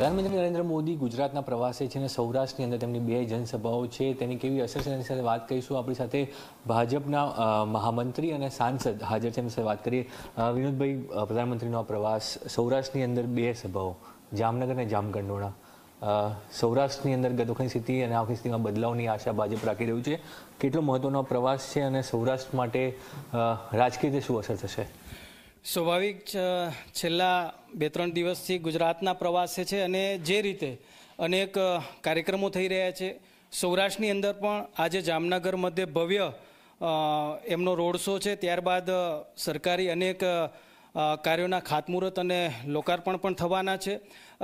પ્રધાનમંત્રી નરેન્દ્ર મોદી ગુજરાતના પ્રવાસે છે અને સૌરાષ્ટ્રની અંદર તેમની બે જનસભાઓ છે તેની કેવી અસર છે તેની સાથે વાત કરીશું આપણી સાથે ભાજપના મહામંત્રી અને સાંસદ હાજર છે એમની સાથે વાત કરીએ વિનોદભાઈ પ્રધાનમંત્રીનો પ્રવાસ સૌરાષ્ટ્રની અંદર બે સભાઓ જામનગર અને જામકંડોણા સૌરાષ્ટ્રની અંદર ગત વખતની સ્થિતિ અને આખી સ્થિતિમાં બદલાવની આશા ભાજપ રાખી રહ્યું છે કેટલો મહત્વનો પ્રવાસ છે અને સૌરાષ્ટ્ર માટે રાજકીય શું અસર થશે સ્વાભાવિક છેલ્લા બે ત્રણ દિવસથી ગુજરાતના પ્રવાસે છે અને જે રીતે અનેક કાર્યક્રમો થઈ રહ્યા છે સૌરાષ્ટ્રની અંદર પણ આજે જામનગર મધ્યે ભવ્ય એમનો રોડ શો છે ત્યારબાદ સરકારી અનેક કાર્યોના ખાતમુહૂર્ત અને લોકાર્પણ પણ થવાના છે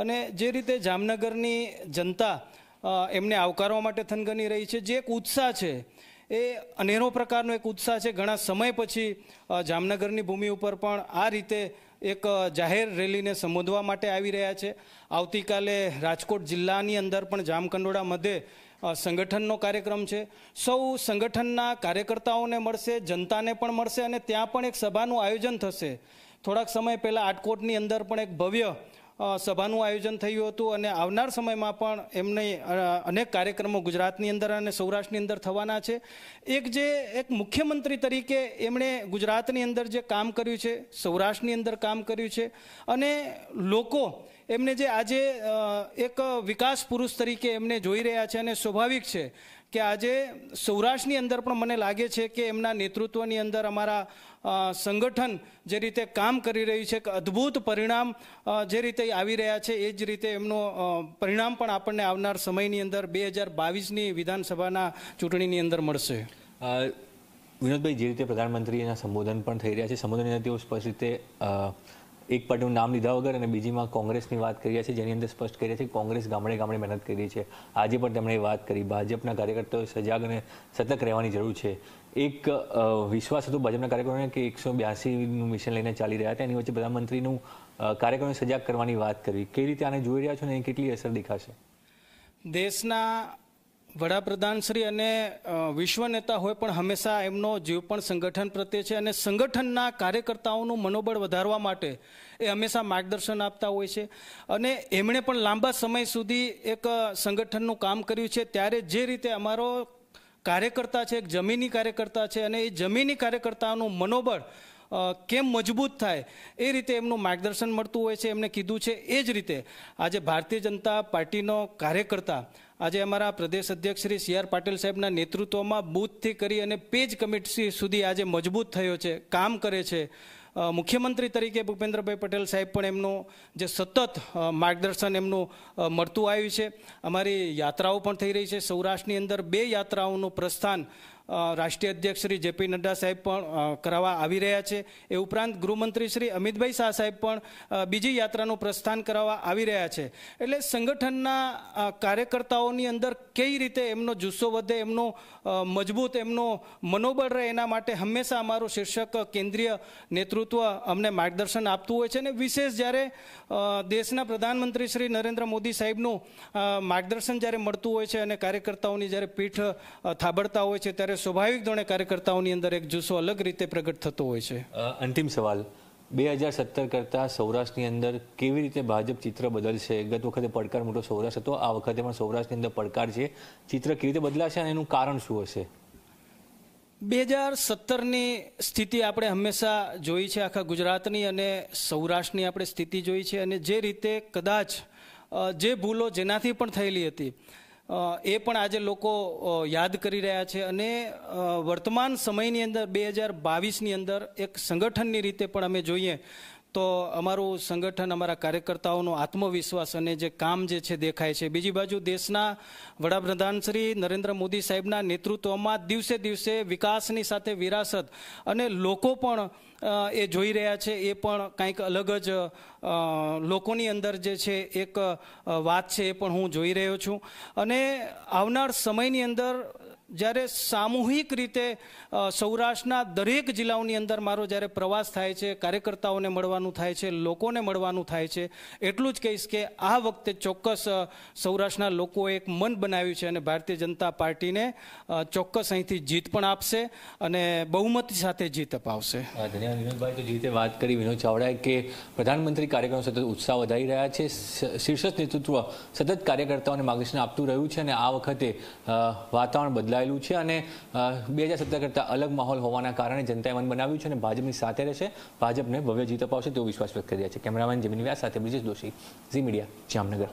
અને જે રીતે જામનગરની જનતા એમને આવકારવા માટે થનગની રહી છે જે એક ઉત્સાહ છે એ અનેરો પ્રકારનો એક ઉત્સાહ છે ઘણા સમય પછી જામનગરની ભૂમિ ઉપર પણ આ રીતે એક જાહેર રેલીને સંબોધવા માટે આવી રહ્યા છે આવતીકાલે રાજકોટ જિલ્લાની અંદર પણ જામકંડોળા મધ્યે સંગઠનનો કાર્યક્રમ છે સૌ સંગઠનના કાર્યકર્તાઓને મળશે જનતાને પણ મળશે અને ત્યાં પણ એક સભાનું આયોજન થશે થોડાક સમય પહેલાં આટકોટની અંદર પણ એક ભવ્ય સભાનું આયોજન થયું હતું અને આવનાર સમયમાં પણ એમને અનેક કાર્યક્રમો ગુજરાતની અંદર અને સૌરાષ્ટ્રની અંદર થવાના છે એક જે એક મુખ્યમંત્રી તરીકે એમણે ગુજરાતની અંદર જે કામ કર્યું છે સૌરાષ્ટ્રની અંદર કામ કર્યું છે અને લોકો એમને જે આજે એક વિકાસ પુરુષ તરીકે એમને જોઈ રહ્યા છે અને સ્વાભાવિક છે કે આજે સૌરાષ્ટ્રની અંદર પણ મને લાગે છે કે એમના નેતૃત્વની અંદર અમારા સંગઠન જે રીતે કામ કરી રહ્યું છે એક અદ્ભુત પરિણામ જે રીતે આવી રહ્યા છે એ જ રીતે એમનો પરિણામ પણ આપણને આવનાર સમયની અંદર બે હજાર બાવીસની વિધાનસભાના ચૂંટણીની અંદર મળશે વિનોદભાઈ જે રીતે પ્રધાનમંત્રીના સંબોધન પણ થઈ રહ્યા છે સંબોધનની તેઓ સ્પષ્ટ રીતે એક પાર્ટીનું નામ લીધા વગર અને બીજીમાં કોંગ્રેસની વાત કરીએ છે જેની અંદર સ્પષ્ટ કરી છે કોંગ્રેસ ગામડે ગામડે મહેનત કરી છે આજે પણ તેમણે વાત કરી ભાજપના કાર્યકર્તાઓએ સજાગ અને સતર્ક રહેવાની જરૂર છે એક વિશ્વાસ હતો ભાજપના કાર્યકરોને કે એકસો બ્યાસીનું મિશન લઈને ચાલી રહ્યા હતા એની વચ્ચે પ્રધાનમંત્રીનું કાર્યક્રમને સજાગ કરવાની વાત કરી કઈ રીતે આને જોઈ રહ્યા છો ને કેટલી અસર દેખાશે દેશના વડાપ્રધાન શ્રી અને વિશ્વ નેતા હોય પણ હંમેશા એમનો જીવ પણ સંગઠન પ્રત્યે છે અને સંગઠનના કાર્યકર્તાઓનું મનોબળ વધારવા માટે એ હંમેશા માર્ગદર્શન આપતા હોય છે અને એમણે પણ લાંબા સમય સુધી એક સંગઠનનું કામ કર્યું છે ત્યારે જે રીતે અમારો કાર્યકર્તા છે એક જમીની કાર્યકર્તા છે અને એ જમીની કાર્યકર્તાનું મનોબળ કેમ મજબૂત થાય એ રીતે એમનું માર્ગદર્શન મળતું હોય છે એમને કીધું છે એ જ રીતે આજે ભારતીય જનતા પાર્ટીનો કાર્યકર્તા આજે અમારા પ્રદેશ અધ્યક્ષ શ્રી સી આર પાટીલ સાહેબના નેતૃત્વમાં બૂથથી કરી અને પેજ કમિટી સુધી આજે મજબૂત થયો છે કામ કરે છે મુખ્યમંત્રી તરીકે ભૂપેન્દ્રભાઈ પટેલ સાહેબ પણ એમનું જે સતત માર્ગદર્શન એમનું મળતું આવ્યું છે અમારી યાત્રાઓ પણ થઈ રહી છે સૌરાષ્ટ્રની અંદર બે યાત્રાઓનું પ્રસ્થાન રાષ્ટ્રીય અધ્યક્ષ શ્રી જેપી નડ્ડા સાહેબ પણ કરાવવા આવી રહ્યા છે એ ઉપરાંત ગૃહમંત્રી શ્રી અમિતભાઈ શાહ સાહેબ પણ બીજી યાત્રાનું પ્રસ્થાન કરાવવા આવી રહ્યા છે એટલે સંગઠનના કાર્યકર્તાઓની અંદર કઈ રીતે એમનો જુસ્સો વધે એમનો મજબૂત એમનો મનોબળ રહે એના માટે હંમેશા અમારું શીર્ષક કેન્દ્રીય નેતૃત્વ અમને માર્ગદર્શન આપતું હોય છે અને વિશેષ જ્યારે દેશના પ્રધાનમંત્રી શ્રી નરેન્દ્ર મોદી સાહેબનું માર્ગદર્શન જ્યારે મળતું હોય છે અને કાર્યકર્તાઓની જ્યારે પીઠ થાબડતા હોય છે ત્યારે સ્વાભાવિક ધોરણે કાર્યકર્તાઓની અંદર એક જુસ્સો અલગ રીતે પ્રગટ થતો હોય છે અંતિમ સવાલ બે હજાર સત્તર કરતાં સૌરાષ્ટ્રની અંદર કેવી રીતે ભાજપ ચિત્ર બદલશે ગત વખતે પડકાર મોટો સૌરાષ્ટ્ર હતો આ વખતે પણ સૌરાષ્ટ્રની અંદર પડકાર છે ચિત્ર કેવી રીતે બદલાશે અને એનું કારણ શું હશે બે હજાર સત્તરની સ્થિતિ આપણે હંમેશા જોઈ છે આખા ગુજરાતની અને સૌરાષ્ટ્રની આપણે સ્થિતિ જોઈ છે અને જે રીતે કદાચ જે ભૂલો જેનાથી પણ થયેલી હતી એ પણ આજે લોકો યાદ કરી રહ્યા છે અને વર્તમાન સમયની અંદર બે હજાર બાવીસની અંદર એક સંગઠનની રીતે પણ અમે જોઈએ તો અમારું સંગઠન અમારા કાર્યકર્તાઓનો આત્મવિશ્વાસ અને જે કામ જે છે દેખાય છે બીજી બાજુ દેશના વડાપ્રધાન શ્રી નરેન્દ્ર મોદી સાહેબના નેતૃત્વમાં દિવસે દિવસે વિકાસની સાથે વિરાસત અને લોકો પણ એ જોઈ રહ્યા છે એ પણ કંઈક અલગ જ લોકોની અંદર જે છે એક વાત છે એ પણ હું જોઈ રહ્યો છું અને આવનાર સમયની અંદર જ્યારે સામૂહિક રીતે સૌરાષ્ટ્રના દરેક જિલ્લાઓની અંદર મારો જ્યારે પ્રવાસ થાય છે કાર્યકર્તાઓને મળવાનું થાય છે લોકોને મળવાનું થાય છે એટલું જ કહીશ કે આ વખતે ચોક્કસ સૌરાષ્ટ્રના લોકોએ એક મન બનાવ્યું છે અને ભારતીય જનતા પાર્ટીને ચોક્કસ અહીંથી જીત પણ આપશે અને બહુમતી સાથે જીત અપાવશે ધન્યવાદ વિનોદભાઈ તો જે રીતે વાત કરી વિનોદ ચાવડાએ કે પ્રધાનમંત્રી કાર્યક્રમ સતત ઉત્સાહ વધારી રહ્યા છે શીર્ષક નેતૃત્વ સતત કાર્યકર્તાઓને માર્ગદર્શન આપતું રહ્યું છે અને આ વખતે વાતાવરણ બદલા બદલાયેલું છે અને બે હજાર સત્તર કરતાં અલગ માહોલ હોવાના કારણે જનતાએ મન બનાવ્યું છે અને ભાજપની સાથે રહેશે ભાજપને ભવ્ય જીત અપાવશે તેવો વિશ્વાસ વ્યક્ત કરી છે કેમેરામેન જમીન વ્યાસ સાથે બ્રિજેશ દોશી ઝી મીડિયા જામનગર